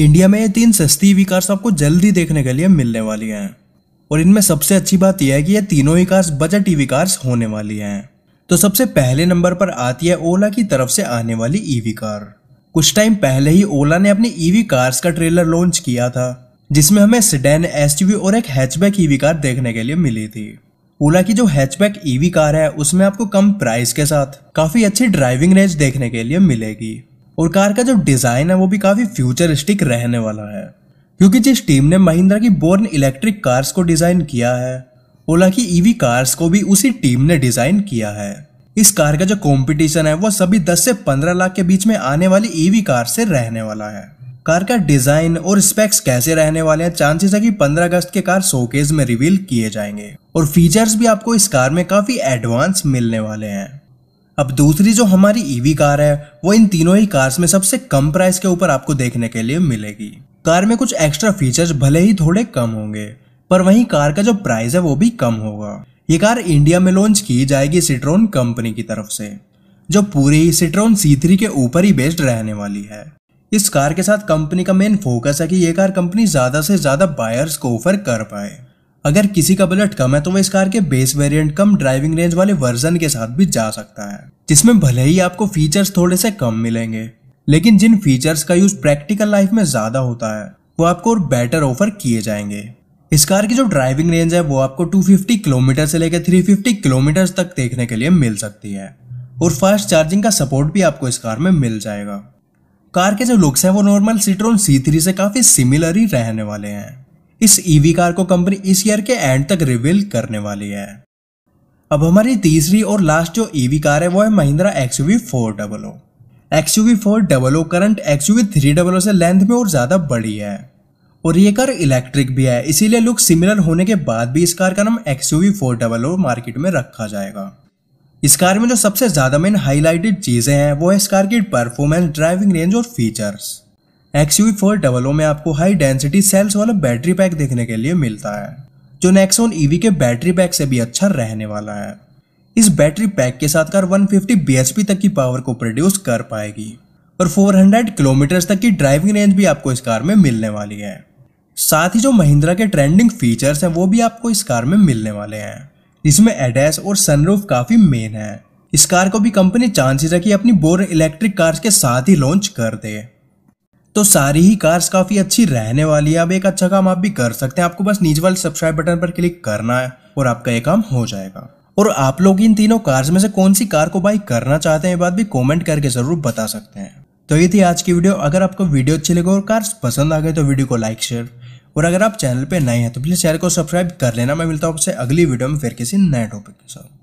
India में ये तीन सस्ती ई कार्स आपको जल्दी देखने के लिए मिलने वाली हैं और इनमें सबसे अच्छी बात यह है कि ये तीनों E cars budget EV cars होने वाली हैं तो सबसे पहले नंबर पर आती है ओला की तरफ से आने वाली ईवी कार कुछ टाइम पहले ही ओला ने अपनी ईवी कार्स का ट्रेलर लॉन्च किया था जिसमें हमें सिडेन एसयूवी और एक हैचबैक ईवी कार देखने के लिए मिली थी ओला की जो हैचबैक ईवी कार है उसमें आपको कम प्राइस के साथ काफी अच्छी ड्राइविंग रेंज देखने के लिए मिलेगी और कार का जो डिज़ाइन है वो भी काफ़ी फ्यूचरिस्टिक रहने वाला है क्योंकि जिस टीम ने महिंद्रा की बोर्न इलेक्ट्रिक कार्स को डिज़ाइन किया है ओला की ईवी कार्स को भी उसी टीम ने डिज़ाइन किया है इस कार का जो कंपटीशन है वो सभी 10 से 15 लाख के बीच में आने वाली ईवी e कार से रहने वाला है कार का डिजाइन और स्पेक्स कैसे रहने वाले हैं चांसेस है कि 15 अगस्त के कार शोकेज में रिवील किए जाएंगे और फीचर्स भी आपको इस कार में काफी एडवांस मिलने वाले हैं अब दूसरी जो हमारी ईवी e कार है वो इन तीनों ही कार्स में सबसे कम प्राइस के ऊपर आपको देखने के लिए मिलेगी कार में कुछ एक्स्ट्रा फीचर्स भले ही थोड़े कम होंगे पर वहीं कार का जो प्राइस है वो भी कम होगा ये कार इंडिया में लॉन्च की जाएगी सिट्रोन कंपनी की तरफ से जो पूरी सिट्रोन सी थ्री के ऊपर ही बेस्ड रहने वाली है इस कार के साथ कंपनी का मेन फोकस है कि ये कार कंपनी ज़्यादा से ज़्यादा बायर्स को ऑफर कर पाए अगर किसी का बजट कम है तो वह इस कार के बेस वेरिएंट कम ड्राइविंग रेंज वाले वर्जन के साथ भी जा सकता है जिसमें भले ही आपको फीचर्स थोड़े से कम मिलेंगे लेकिन जिन फीचर्स का यूज प्रैक्टिकल लाइफ में ज्यादा होता है वो आपको और बेटर ऑफर किए जाएंगे इस कार की जो ड्राइविंग रेंज है वो आपको 250 किलोमीटर से लेकर 350 किलोमीटर तक देखने के लिए मिल सकती है और फास्ट चार्जिंग का सपोर्ट भी आपको इस कार में मिल जाएगा कार के जो लुक्स हैं वो नॉर्मल सीट्रोन सी थ्री से काफ़ी सिमिलर ही रहने वाले हैं इस ईवी e कार को कंपनी इस ईयर के एंड तक रिवील करने वाली है अब हमारी तीसरी और लास्ट जो ईवी e कार है वो है Mahindra X U four double O X U four double current X U three double से लेंथ में और ज़्यादा बड़ी है और ये कार इलेक्ट्रिक भी है इसीलिए लुक सिमिलर होने के बाद भी इस कार का नाम X U four double market में रखा जाएगा इस कार में जो सबसे ज़्यादा मेन हाईलाइटेड चीज़ें हैं वो है इस कार की परफॉर्मेंस ड्राइविंग रेंज और features X U four double O में आपको हाई डेंसिटी सेल्स वाला बैटरी पैक देखने के लिए मिलता है जो नेक्सोन ईवी e के बैटरी पैक से भी अच्छा रहने वाला है इस बैटरी पैक के साथ कार 150 फिफ्टी तक की पावर को प्रोड्यूस कर पाएगी और 400 किलोमीटर तक की ड्राइविंग रेंज भी आपको इस कार में मिलने वाली है साथ ही जो महिंद्रा के ट्रेंडिंग फीचर्स हैं वो भी आपको इस कार में मिलने वाले हैं इसमें एडेस और सनरूफ काफ़ी मेन है इस कार को भी कंपनी चांसेस है कि अपनी बोर इलेक्ट्रिक कार्स के साथ ही लॉन्च कर दे तो सारी ही कार्स काफ़ी अच्छी रहने वाली है अब एक अच्छा काम आप भी कर सकते हैं आपको बस नीचे वाले सब्सक्राइब बटन पर क्लिक करना है और आपका ये काम हो जाएगा और आप लोग इन तीनों कार्स में से कौन सी कार को बाई करना चाहते हैं ये बात भी कमेंट करके ज़रूर बता सकते हैं तो ये थी आज की वीडियो अगर आपको वीडियो अच्छी लगे और कार्स पसंद आ गए तो वीडियो को लाइक शेयर और अगर आप चैनल पे नए हैं तो प्लीज़ चैनल को सब्सक्राइब कर लेना मैं मिलता हूँ आपसे अगली वीडियो में फिर किसी नए टॉपिक के साथ